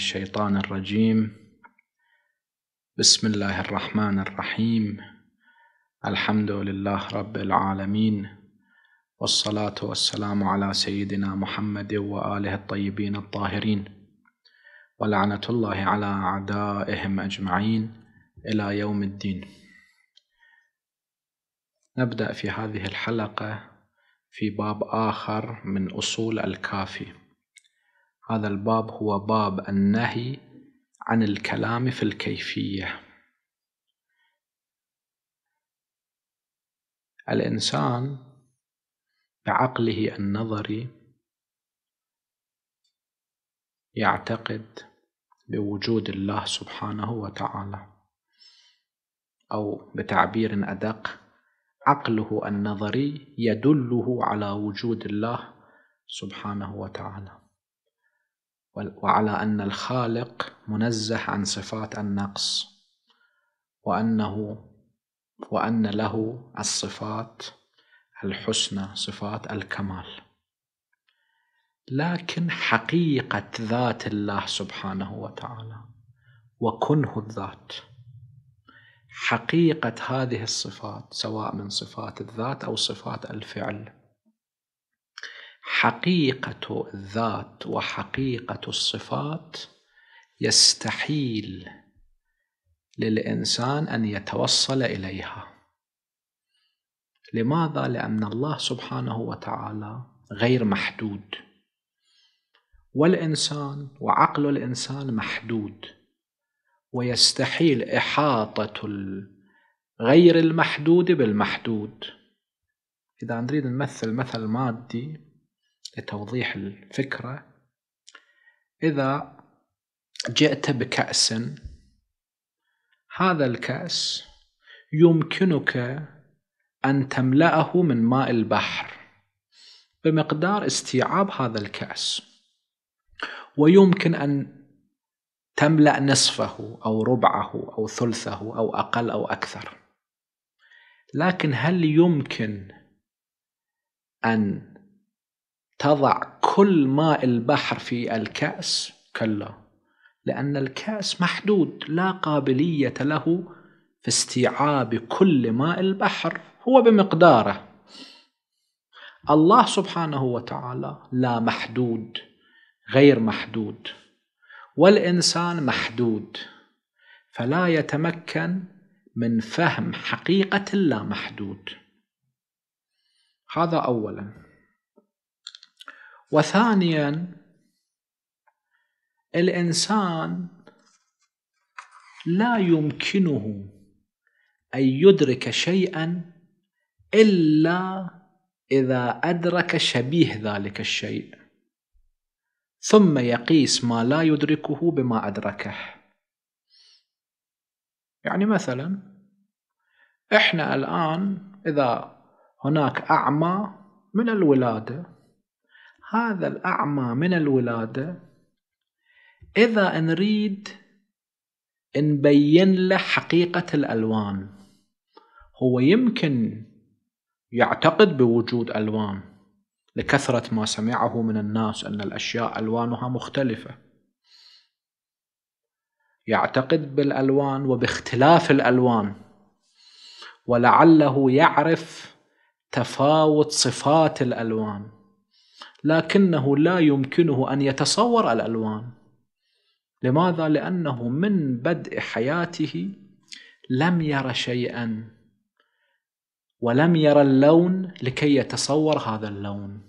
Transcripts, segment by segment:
الشيطان الرجيم بسم الله الرحمن الرحيم الحمد لله رب العالمين والصلاة والسلام على سيدنا محمد وآله الطيبين الطاهرين ولعنة الله على أعدائهم أجمعين إلى يوم الدين نبدأ في هذه الحلقة في باب آخر من أصول الكافي هذا الباب هو باب النهي عن الكلام في الكيفية الإنسان بعقله النظري يعتقد بوجود الله سبحانه وتعالى أو بتعبير أدق عقله النظري يدله على وجود الله سبحانه وتعالى وعلى أن الخالق منزه عن صفات النقص وأنه وأن له الصفات الحسنى صفات الكمال لكن حقيقة ذات الله سبحانه وتعالى وكنه الذات حقيقة هذه الصفات سواء من صفات الذات أو صفات الفعل حقيقه الذات وحقيقه الصفات يستحيل للانسان ان يتوصل اليها لماذا لان الله سبحانه وتعالى غير محدود والانسان وعقل الانسان محدود ويستحيل احاطه غير المحدود بالمحدود اذا نريد نمثل مثل مادي لتوضيح الفكرة إذا جئت بكأس هذا الكأس يمكنك أن تملأه من ماء البحر بمقدار استيعاب هذا الكأس ويمكن أن تملأ نصفه أو ربعه أو ثلثه أو أقل أو أكثر لكن هل يمكن أن تضع كل ماء البحر في الكأس كلا لأن الكأس محدود لا قابلية له في استيعاب كل ماء البحر هو بمقداره الله سبحانه وتعالى لا محدود غير محدود والإنسان محدود فلا يتمكن من فهم حقيقة اللامحدود هذا أولاً وثانيا الانسان لا يمكنه ان يدرك شيئا الا اذا ادرك شبيه ذلك الشيء ثم يقيس ما لا يدركه بما ادركه يعني مثلا احنا الان اذا هناك اعمى من الولاده هذا الأعمى من الولادة إذا نريد نبين له حقيقة الألوان هو يمكن يعتقد بوجود ألوان لكثرة ما سمعه من الناس أن الأشياء ألوانها مختلفة يعتقد بالألوان وباختلاف الألوان ولعله يعرف تفاوت صفات الألوان لكنه لا يمكنه أن يتصور الألوان لماذا؟ لأنه من بدء حياته لم ير شيئا ولم ير اللون لكي يتصور هذا اللون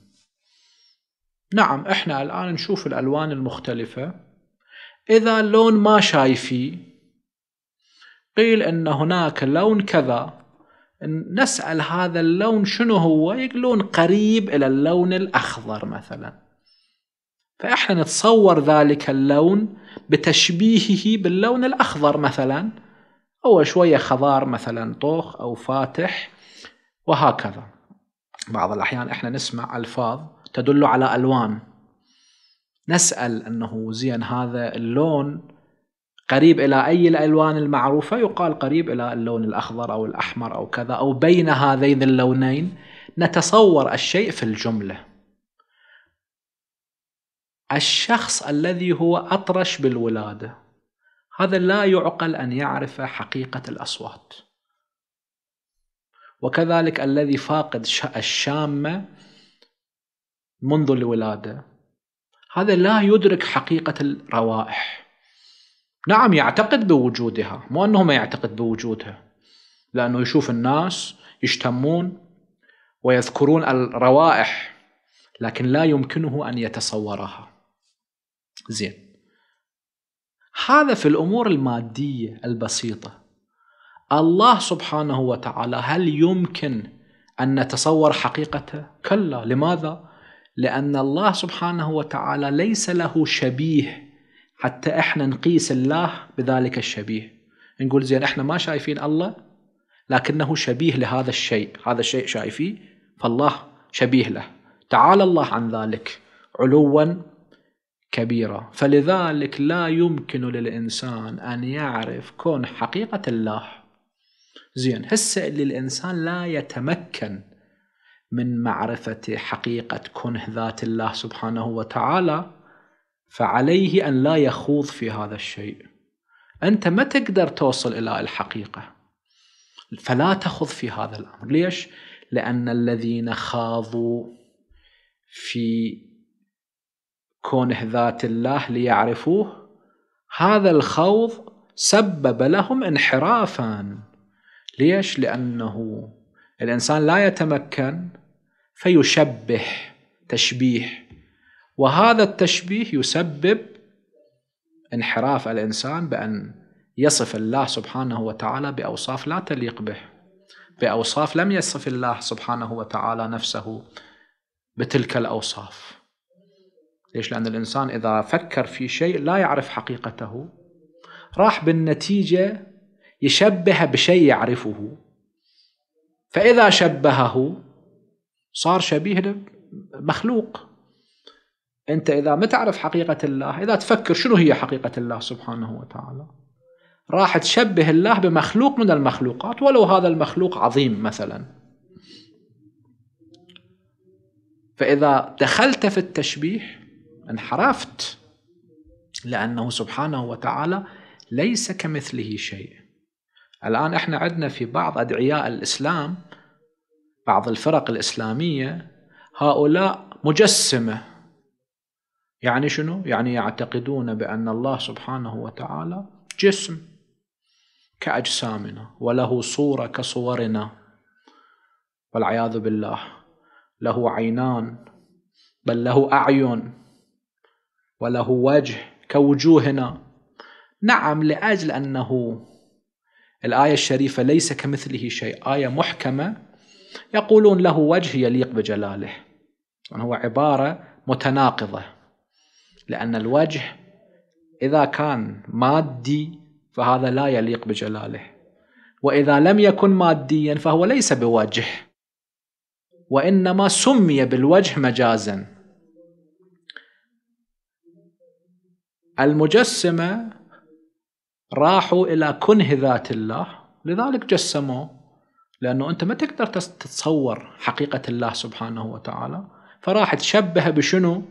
نعم احنا الآن نشوف الألوان المختلفة إذا لون ما شايفي قيل أن هناك لون كذا نسأل هذا اللون شنو هو يقولون قريب إلى اللون الأخضر مثلا فإحنا نتصور ذلك اللون بتشبيهه باللون الأخضر مثلا أو شوية خضار مثلا طوخ أو فاتح وهكذا بعض الأحيان إحنا نسمع ألفاظ تدل على ألوان نسأل أنه زين هذا اللون قريب إلى أي الألوان المعروفة يقال قريب إلى اللون الأخضر أو الأحمر أو كذا أو بين هذين اللونين نتصور الشيء في الجملة الشخص الذي هو أطرش بالولادة هذا لا يعقل أن يعرف حقيقة الأصوات وكذلك الذي فاقد الشامة منذ الولادة هذا لا يدرك حقيقة الروائح نعم يعتقد بوجودها مو أنه ما يعتقد بوجودها لأنه يشوف الناس يشتمون ويذكرون الروائح لكن لا يمكنه أن يتصورها زين هذا في الأمور المادية البسيطة الله سبحانه وتعالى هل يمكن أن نتصور حقيقته؟ كلا لماذا؟ لأن الله سبحانه وتعالى ليس له شبيه حتى احنا نقيس الله بذلك الشبيه نقول زين احنا ما شايفين الله لكنه شبيه لهذا الشيء هذا الشيء شايفيه فالله شبيه له تعالى الله عن ذلك علوا كبيرا فلذلك لا يمكن للإنسان أن يعرف كون حقيقة الله زين هسه اللي الإنسان لا يتمكن من معرفة حقيقة كنه ذات الله سبحانه وتعالى فعليه أن لا يخوض في هذا الشيء أنت ما تقدر توصل إلى الحقيقة فلا تخوض في هذا الأمر ليش؟ لأن الذين خاضوا في كونه ذات الله ليعرفوه هذا الخوض سبب لهم انحرافا ليش؟ لأنه الإنسان لا يتمكن فيشبه تشبيه وهذا التشبيه يسبب انحراف الانسان بان يصف الله سبحانه وتعالى باوصاف لا تليق به باوصاف لم يصف الله سبحانه وتعالى نفسه بتلك الاوصاف ليش لان الانسان اذا فكر في شيء لا يعرف حقيقته راح بالنتيجه يشبه بشيء يعرفه فاذا شبهه صار شبيه مخلوق أنت إذا ما تعرف حقيقة الله إذا تفكر شنو هي حقيقة الله سبحانه وتعالى راح تشبه الله بمخلوق من المخلوقات ولو هذا المخلوق عظيم مثلا فإذا دخلت في التشبيه انحرفت لأنه سبحانه وتعالى ليس كمثله شيء الآن احنا عندنا في بعض أدعياء الإسلام بعض الفرق الإسلامية هؤلاء مجسمة يعني شنو؟ يعني يعتقدون بأن الله سبحانه وتعالى جسم كأجسامنا وله صورة كصورنا والعياذ بالله له عينان بل له أعين وله وجه كوجوهنا نعم لأجل أنه الآية الشريفة ليس كمثله شيء آية محكمة يقولون له وجه يليق بجلاله هو عبارة متناقضة لأن الوجه إذا كان مادي فهذا لا يليق بجلاله وإذا لم يكن ماديا فهو ليس بوجه وإنما سمي بالوجه مجازا المجسمة راحوا إلى كنه ذات الله لذلك جسموه لأنه أنت ما تقدر تتصور حقيقة الله سبحانه وتعالى فراح تشبه بشنو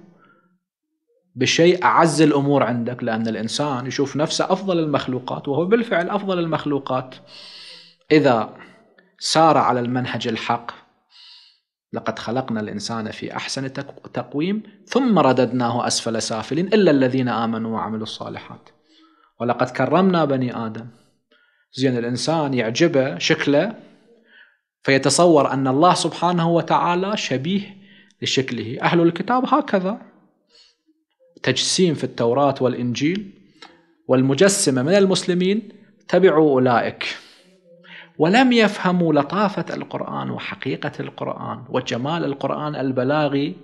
بشيء أعز الأمور عندك لأن الإنسان يشوف نفسه أفضل المخلوقات وهو بالفعل أفضل المخلوقات إذا سار على المنهج الحق لقد خلقنا الإنسان في أحسن تقويم ثم رددناه أسفل سافلين إلا الذين آمنوا وعملوا الصالحات ولقد كرمنا بني آدم زين الإنسان يعجبه شكله فيتصور أن الله سبحانه وتعالى شبيه لشكله أهل الكتاب هكذا تجسيم في التوراة والإنجيل والمجسمة من المسلمين تبعوا أولئك ولم يفهموا لطافة القرآن وحقيقة القرآن وجمال القرآن البلاغي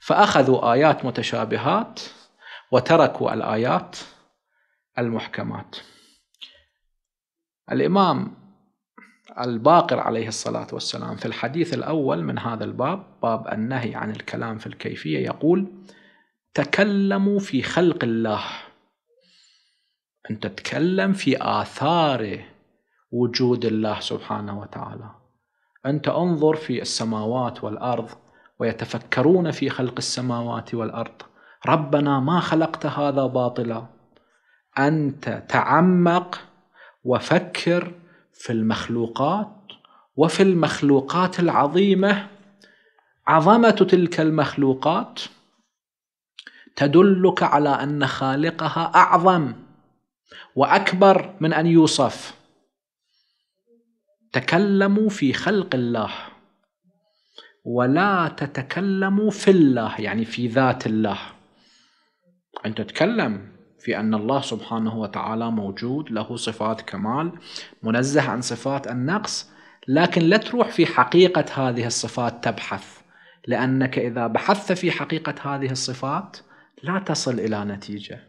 فأخذوا آيات متشابهات وتركوا الآيات المحكمات الإمام الباقر عليه الصلاة والسلام في الحديث الأول من هذا الباب باب النهي عن الكلام في الكيفية يقول تكلموا في خلق الله أن تتكلم في آثار وجود الله سبحانه وتعالى أن تنظر في السماوات والأرض ويتفكرون في خلق السماوات والأرض ربنا ما خلقت هذا باطلا أنت تعمق وفكر في المخلوقات وفي المخلوقات العظيمة عظمة تلك المخلوقات تدلك على ان خالقها اعظم واكبر من ان يوصف تكلموا في خلق الله ولا تتكلموا في الله يعني في ذات الله انت تتكلم في ان الله سبحانه وتعالى موجود له صفات كمال منزه عن صفات النقص لكن لا تروح في حقيقه هذه الصفات تبحث لانك اذا بحثت في حقيقه هذه الصفات لا تصل الى نتيجه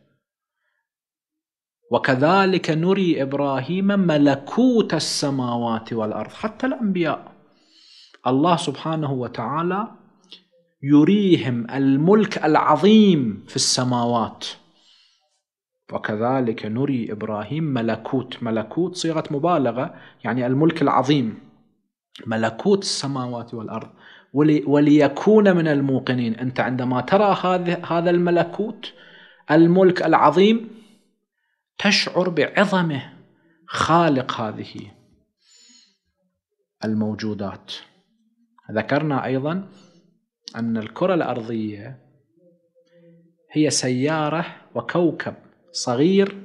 وكذلك نري ابراهيم ملكوت السماوات والارض حتى الانبياء الله سبحانه وتعالى يريهم الملك العظيم في السماوات وكذلك نري ابراهيم ملكوت ملكوت صيغه مبالغه يعني الملك العظيم ملكوت السماوات والارض وليكون من الموقنين أنت عندما ترى هذا هذا الملكوت الملك العظيم تشعر بعظمه خالق هذه الموجودات ذكرنا أيضا أن الكرة الأرضية هي سيارة وكوكب صغير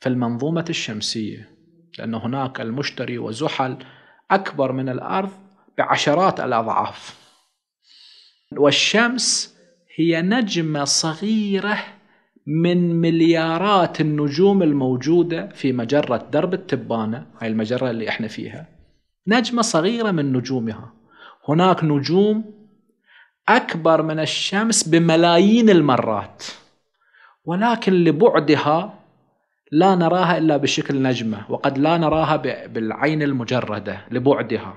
في المنظومة الشمسية لأن هناك المشتري وزحل أكبر من الأرض بعشرات الأضعاف والشمس هي نجمة صغيرة من مليارات النجوم الموجودة في مجرة درب التبانة هاي المجرة اللي احنا فيها نجمة صغيرة من نجومها هناك نجوم أكبر من الشمس بملايين المرات ولكن لبعدها لا نراها إلا بشكل نجمة وقد لا نراها بالعين المجردة لبعدها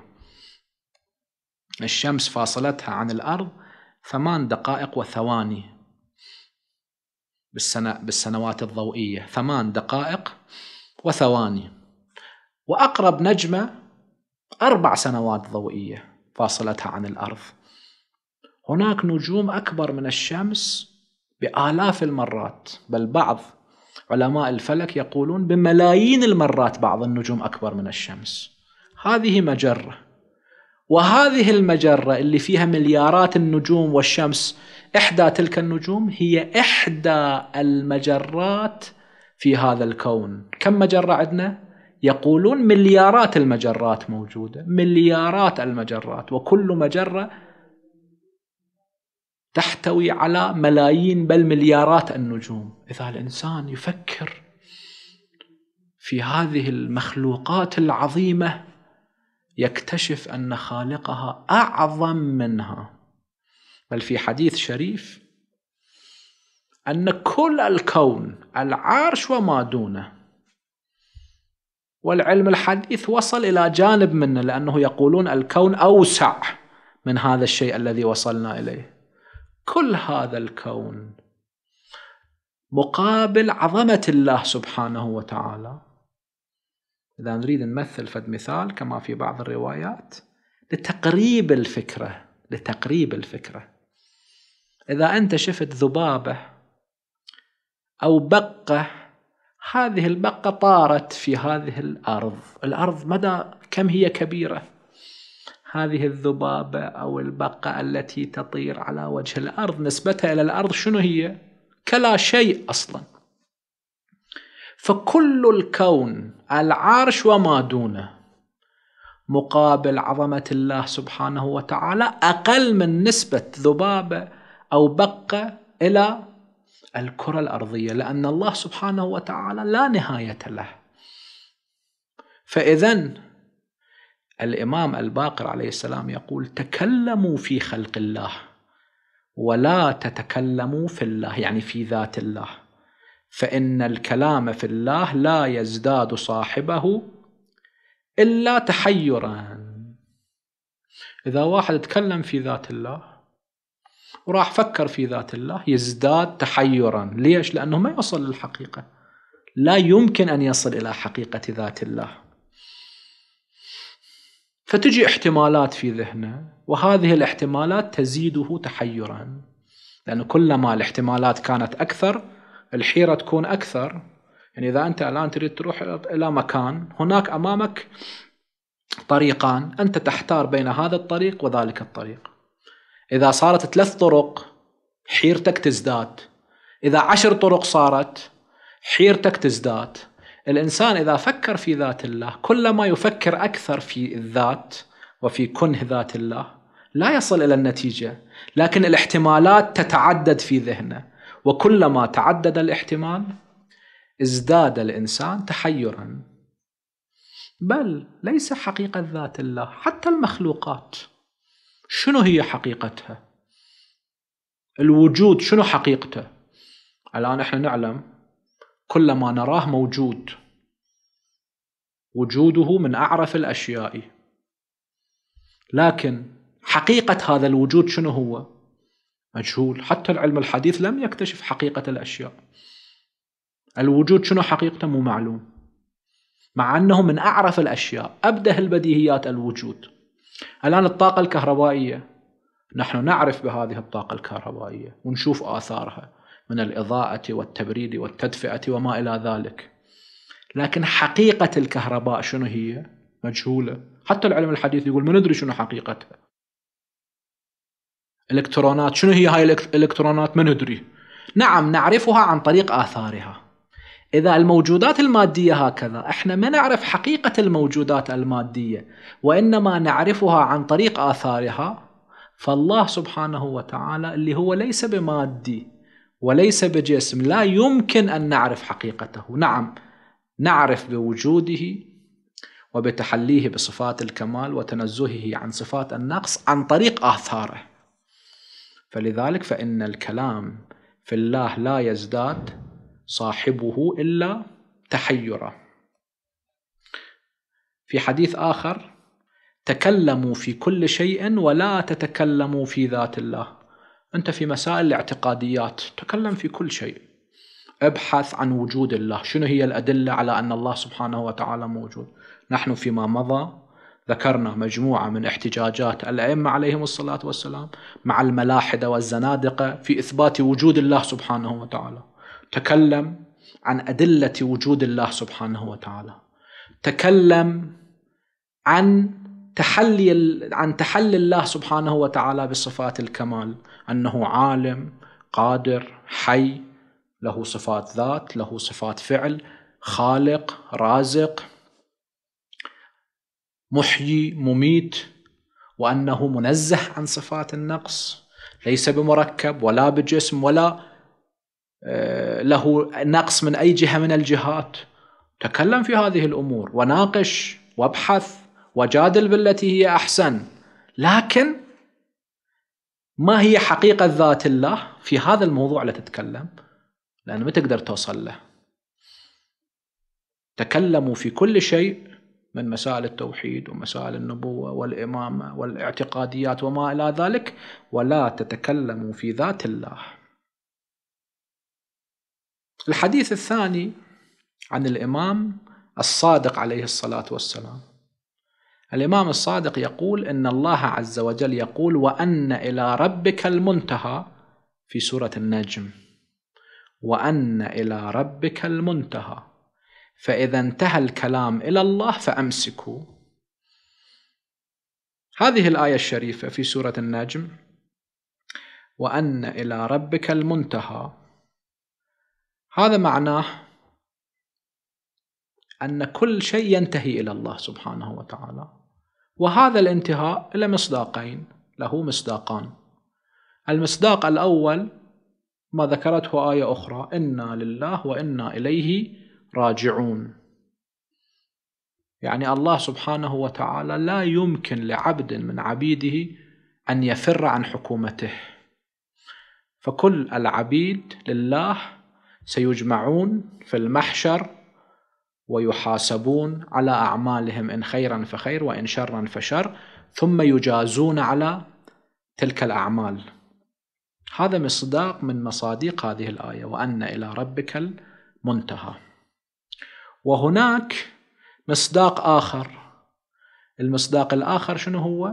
الشمس فاصلتها عن الأرض ثمان دقائق وثواني بالسنة بالسنوات الضوئية ثمان دقائق وثواني وأقرب نجمة أربع سنوات ضوئية فاصلتها عن الأرض هناك نجوم أكبر من الشمس بآلاف المرات بل بعض علماء الفلك يقولون بملايين المرات بعض النجوم أكبر من الشمس هذه مجرة وهذه المجرة اللي فيها مليارات النجوم والشمس إحدى تلك النجوم هي إحدى المجرات في هذا الكون كم مجرة عندنا؟ يقولون مليارات المجرات موجودة مليارات المجرات وكل مجرة تحتوي على ملايين بل مليارات النجوم إذا الإنسان يفكر في هذه المخلوقات العظيمة يكتشف ان خالقها اعظم منها بل في حديث شريف ان كل الكون العرش وما دونه والعلم الحديث وصل الى جانب منه لانه يقولون الكون اوسع من هذا الشيء الذي وصلنا اليه كل هذا الكون مقابل عظمه الله سبحانه وتعالى إذا نريد نمثل فد مثال كما في بعض الروايات لتقريب الفكرة لتقريب الفكرة إذا أنت شفت ذبابة أو بقة هذه البقة طارت في هذه الأرض الأرض مدى كم هي كبيرة هذه الذبابة أو البقة التي تطير على وجه الأرض نسبتها إلى الأرض شنو هي كلا شيء أصلاً فكل الكون العرش وما دونه مقابل عظمة الله سبحانه وتعالى أقل من نسبة ذبابة أو بقة إلى الكرة الأرضية لأن الله سبحانه وتعالى لا نهاية له فإذا الإمام الباقر عليه السلام يقول تكلموا في خلق الله ولا تتكلموا في الله يعني في ذات الله فإن الكلام في الله لا يزداد صاحبه إلا تحيرا إذا واحد تكلم في ذات الله وراح فكر في ذات الله يزداد تحيرا ليش؟ لأنه ما يصل للحقيقة لا يمكن أن يصل إلى حقيقة ذات الله فتجي احتمالات في ذهنه وهذه الاحتمالات تزيده تحيرا لأنه كلما الاحتمالات كانت أكثر الحيرة تكون أكثر يعني إذا أنت الآن تريد تروح إلى مكان هناك أمامك طريقان أنت تحتار بين هذا الطريق وذلك الطريق إذا صارت ثلاث طرق حيرتك تزداد إذا عشر طرق صارت حيرتك تزداد الإنسان إذا فكر في ذات الله كلما يفكر أكثر في الذات وفي كنه ذات الله لا يصل إلى النتيجة لكن الاحتمالات تتعدد في ذهنه وكلما تعدد الاحتمال ازداد الانسان تحيرا بل ليس حقيقه ذات الله حتى المخلوقات شنو هي حقيقتها الوجود شنو حقيقته الان احنا نعلم كل ما نراه موجود وجوده من اعرف الاشياء لكن حقيقه هذا الوجود شنو هو مجهول حتى العلم الحديث لم يكتشف حقيقة الأشياء الوجود شنو حقيقته مو معلوم مع أنه من أعرف الأشياء أبده البديهيات الوجود الآن الطاقة الكهربائية نحن نعرف بهذه الطاقة الكهربائية ونشوف آثارها من الإضاءة والتبريد والتدفئة وما إلى ذلك لكن حقيقة الكهرباء شنو هي مجهولة حتى العلم الحديث يقول ما ندري شنو حقيقتها الكترونات شنو هي هاي الالكترونات ما ندري نعم نعرفها عن طريق آثارها إذا الموجودات المادية هكذا إحنا ما نعرف حقيقة الموجودات المادية وإنما نعرفها عن طريق آثارها فالله سبحانه وتعالى اللي هو ليس بمادي وليس بجسم لا يمكن أن نعرف حقيقته نعم نعرف بوجوده وبتحليه بصفات الكمال وتنزهه عن صفات النقص عن طريق آثاره فلذلك فإن الكلام في الله لا يزداد صاحبه إلا تحيرا في حديث آخر تكلموا في كل شيء ولا تتكلموا في ذات الله أنت في مسائل الاعتقاديات تكلم في كل شيء ابحث عن وجود الله شنو هي الأدلة على أن الله سبحانه وتعالى موجود نحن فيما مضى ذكرنا مجموعة من احتجاجات الأئمة عليهم الصلاة والسلام مع الملاحدة والزنادقة في إثبات وجود الله سبحانه وتعالى تكلم عن أدلة وجود الله سبحانه وتعالى تكلم عن تحلي عن تحلي الله سبحانه وتعالى بصفات الكمال أنه عالم قادر حي له صفات ذات له صفات فعل خالق رازق محيي مميت وأنه منزه عن صفات النقص ليس بمركب ولا بجسم ولا آه، له نقص من أي جهة من الجهات تكلم في هذه الأمور وناقش وابحث وجادل بالتي هي أحسن لكن ما هي حقيقة ذات الله في هذا الموضوع لا تتكلم لأن ما تقدر توصل له تكلموا في كل شيء من مسائل التوحيد ومسائل النبوة والإمامة والاعتقاديات وما إلى ذلك ولا تتكلموا في ذات الله الحديث الثاني عن الإمام الصادق عليه الصلاة والسلام الإمام الصادق يقول إن الله عز وجل يقول وأن إلى ربك المنتهى في سورة النجم وأن إلى ربك المنتهى فإذا انتهى الكلام إلى الله فأمسكوا هذه الآية الشريفة في سورة النجم وأن إلى ربك المنتهى هذا معناه أن كل شيء ينتهي إلى الله سبحانه وتعالى وهذا الانتهاء له مصداقين له مصداقان المصداق الأول ما ذكرته آية أخرى إنا لله وإنا إليه راجعون يعني الله سبحانه وتعالى لا يمكن لعبد من عبيده ان يفر عن حكومته فكل العبيد لله سيجمعون في المحشر ويحاسبون على اعمالهم ان خيرا فخير وان شرا فشر ثم يجازون على تلك الاعمال هذا مصداق من مصادق هذه الايه وان الى ربك المنتهى وهناك مصداق آخر المصداق الآخر شنو هو؟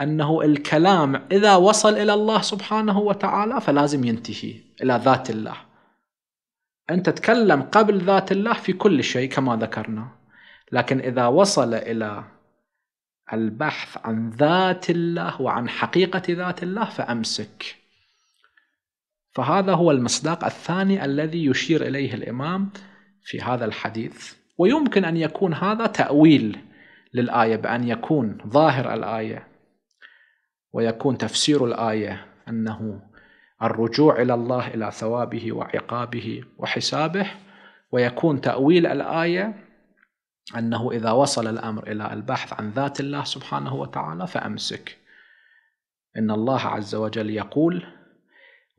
أنه الكلام إذا وصل إلى الله سبحانه وتعالى فلازم ينتهي إلى ذات الله أنت تتكلم قبل ذات الله في كل شيء كما ذكرنا لكن إذا وصل إلى البحث عن ذات الله وعن حقيقة ذات الله فأمسك فهذا هو المصداق الثاني الذي يشير إليه الإمام في هذا الحديث ويمكن أن يكون هذا تأويل للآية بأن يكون ظاهر الآية ويكون تفسير الآية أنه الرجوع إلى الله إلى ثوابه وعقابه وحسابه ويكون تأويل الآية أنه إذا وصل الأمر إلى البحث عن ذات الله سبحانه وتعالى فأمسك إن الله عز وجل يقول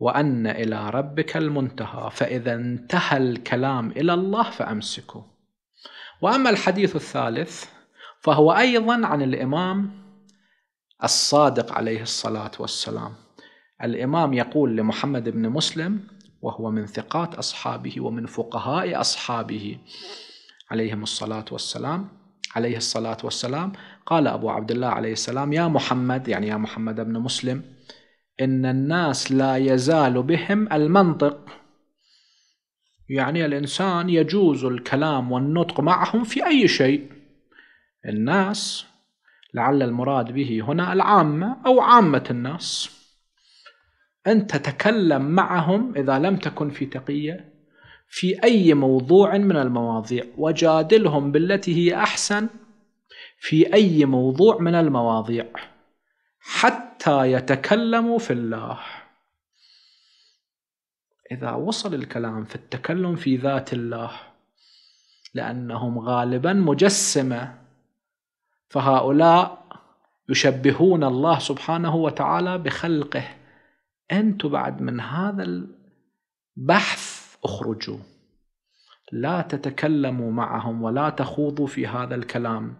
وأن إلى ربك المنتهى فإذا انتهى الكلام إلى الله فأمسكوا وأما الحديث الثالث فهو أيضا عن الإمام الصادق عليه الصلاة والسلام الإمام يقول لمحمد بن مسلم وهو من ثقات أصحابه ومن فقهاء أصحابه عليهم الصلاة والسلام عليه الصلاة والسلام قال أبو عبد الله عليه السلام يا محمد يعني يا محمد بن مسلم إن الناس لا يزال بهم المنطق يعني الإنسان يجوز الكلام والنطق معهم في أي شيء الناس لعل المراد به هنا العامة أو عامة الناس أنت تتكلم معهم إذا لم تكن في تقية في أي موضوع من المواضيع وجادلهم بالتي هي أحسن في أي موضوع من المواضيع حتى يتكلموا في الله إذا وصل الكلام في التكلم في ذات الله لأنهم غالبا مجسمة فهؤلاء يشبهون الله سبحانه وتعالى بخلقه أنتم بعد من هذا البحث اخرجوا لا تتكلموا معهم ولا تخوضوا في هذا الكلام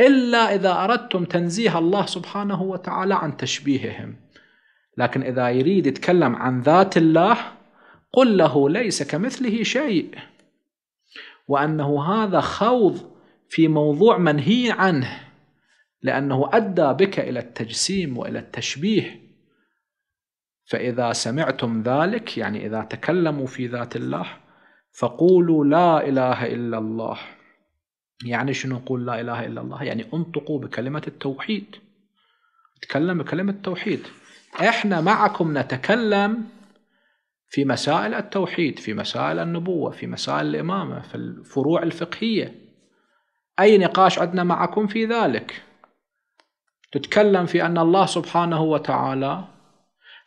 إلا إذا أردتم تنزيه الله سبحانه وتعالى عن تشبيههم لكن إذا يريد يتكلم عن ذات الله قل له ليس كمثله شيء وأنه هذا خوض في موضوع منهي عنه لأنه أدى بك إلى التجسيم وإلى التشبيه فإذا سمعتم ذلك يعني إذا تكلموا في ذات الله فقولوا لا إله إلا الله يعني شنو نقول لا إله إلا الله يعني انطقوا بكلمة التوحيد تكلم بكلمة التوحيد احنا معكم نتكلم في مسائل التوحيد في مسائل النبوة في مسائل الإمامة في الفروع الفقهية أي نقاش عندنا معكم في ذلك تتكلم في أن الله سبحانه وتعالى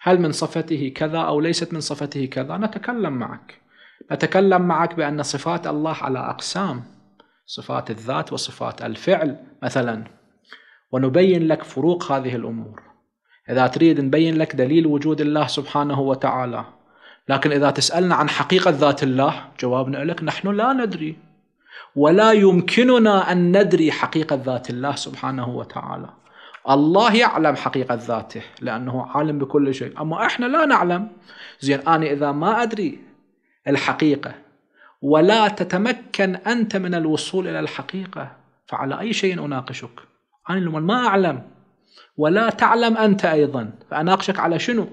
هل من صفته كذا أو ليست من صفته كذا نتكلم معك نتكلم معك بأن صفات الله على أقسام صفات الذات وصفات الفعل مثلا ونبين لك فروق هذه الأمور إذا تريد نبين لك دليل وجود الله سبحانه وتعالى لكن إذا تسألنا عن حقيقة ذات الله جوابنا لك نحن لا ندري ولا يمكننا أن ندري حقيقة ذات الله سبحانه وتعالى الله يعلم حقيقة ذاته لأنه عالم بكل شيء أما إحنا لا نعلم زين أنا إذا ما أدري الحقيقة ولا تتمكن أنت من الوصول إلى الحقيقة فعلى أي شيء أناقشك أنا لما ما أعلم ولا تعلم أنت أيضا فأناقشك على شنو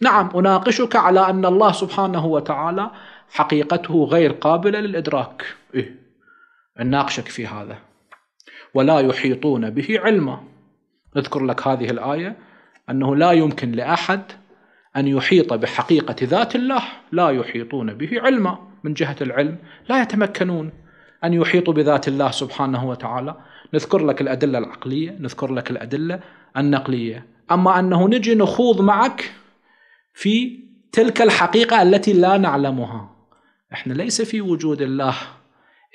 نعم أناقشك على أن الله سبحانه وتعالى حقيقته غير قابلة للإدراك إيه؟ أناقشك في هذا ولا يحيطون به علما نذكر لك هذه الآية أنه لا يمكن لأحد أن يحيط بحقيقة ذات الله لا يحيطون به علما من جهة العلم لا يتمكنون أن يحيطوا بذات الله سبحانه وتعالى نذكر لك الأدلة العقلية نذكر لك الأدلة النقلية أما أنه نجي نخوض معك في تلك الحقيقة التي لا نعلمها احنا ليس في وجود الله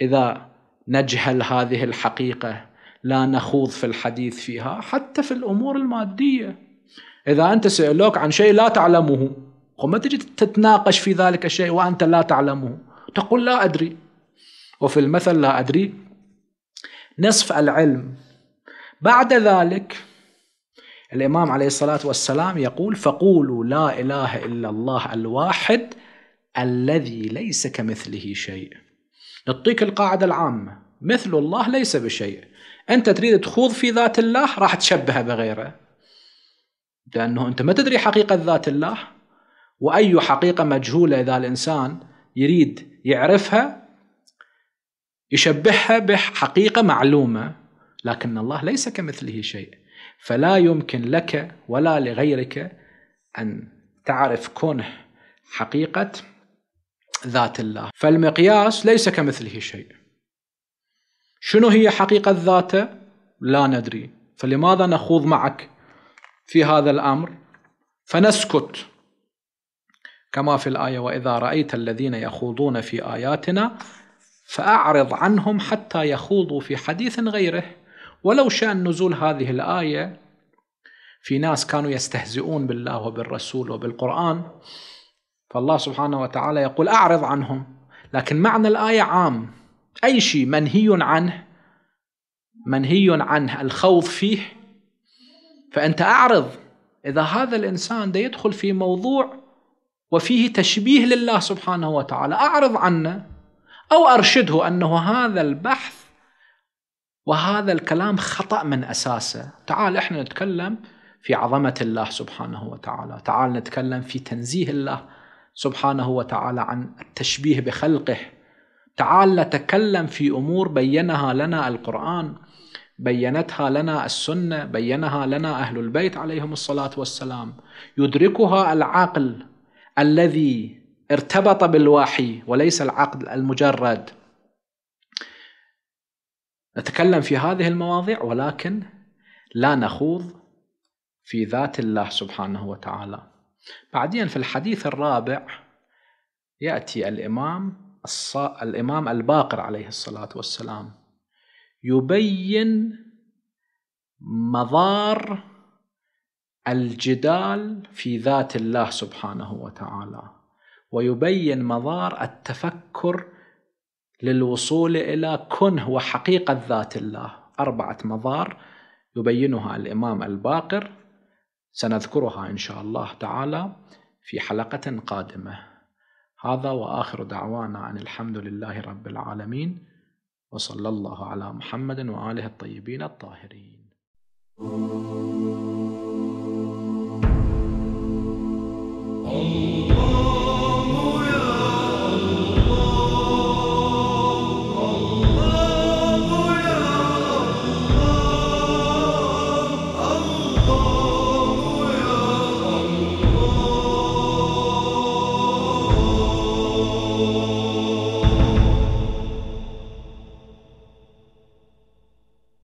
إذا نجهل هذه الحقيقة لا نخوض في الحديث فيها حتى في الأمور المادية إذا أنت سألوك عن شيء لا تعلمه وما تجي تتناقش في ذلك الشيء وأنت لا تعلمه تقول لا أدري وفي المثل لا أدري نصف العلم بعد ذلك الإمام عليه الصلاة والسلام يقول فقولوا لا إله إلا الله الواحد الذي ليس كمثله شيء نعطيك القاعدة العامة مثل الله ليس بشيء أنت تريد تخوض في ذات الله راح تشبهه بغيره لأنه أنت ما تدري حقيقة ذات الله واي حقيقه مجهوله اذا الانسان يريد يعرفها يشبهها بحقيقه معلومه لكن الله ليس كمثله شيء فلا يمكن لك ولا لغيرك ان تعرف كنه حقيقه ذات الله فالمقياس ليس كمثله شيء شنو هي حقيقه ذاته لا ندري فلماذا نخوض معك في هذا الامر فنسكت كما في الآية وإذا رأيت الذين يخوضون في آياتنا فأعرض عنهم حتى يخوضوا في حديث غيره ولو شأن نزول هذه الآية في ناس كانوا يستهزئون بالله وبالرسول وبالقرآن فالله سبحانه وتعالى يقول أعرض عنهم لكن معنى الآية عام أي شيء منهي عنه منهي عنه الخوض فيه فأنت أعرض إذا هذا الإنسان ده يدخل في موضوع وفيه تشبيه لله سبحانه وتعالى أعرض عنه أو أرشده أنه هذا البحث وهذا الكلام خطأ من أساسه تعال إحنا نتكلم في عظمة الله سبحانه وتعالى تعال نتكلم في تنزيه الله سبحانه وتعالى عن التشبيه بخلقه تعال نتكلم في أمور بينها لنا القرآن بينتها لنا السنة بينها لنا أهل البيت عليهم الصلاة والسلام يدركها العقل الذي ارتبط بالوحي وليس العقد المجرد نتكلم في هذه المواضيع ولكن لا نخوض في ذات الله سبحانه وتعالى بعدين في الحديث الرابع يأتي الإمام الص... الإمام الباقر عليه الصلاة والسلام يبين مضار الجدال في ذات الله سبحانه وتعالى ويبين مضار التفكر للوصول الى كنه وحقيقه ذات الله اربعه مضار يبينها الامام الباقر سنذكرها ان شاء الله تعالى في حلقه قادمه هذا واخر دعوانا ان الحمد لله رب العالمين وصلى الله على محمد واله الطيبين الطاهرين Allah. Oh, oh, oh.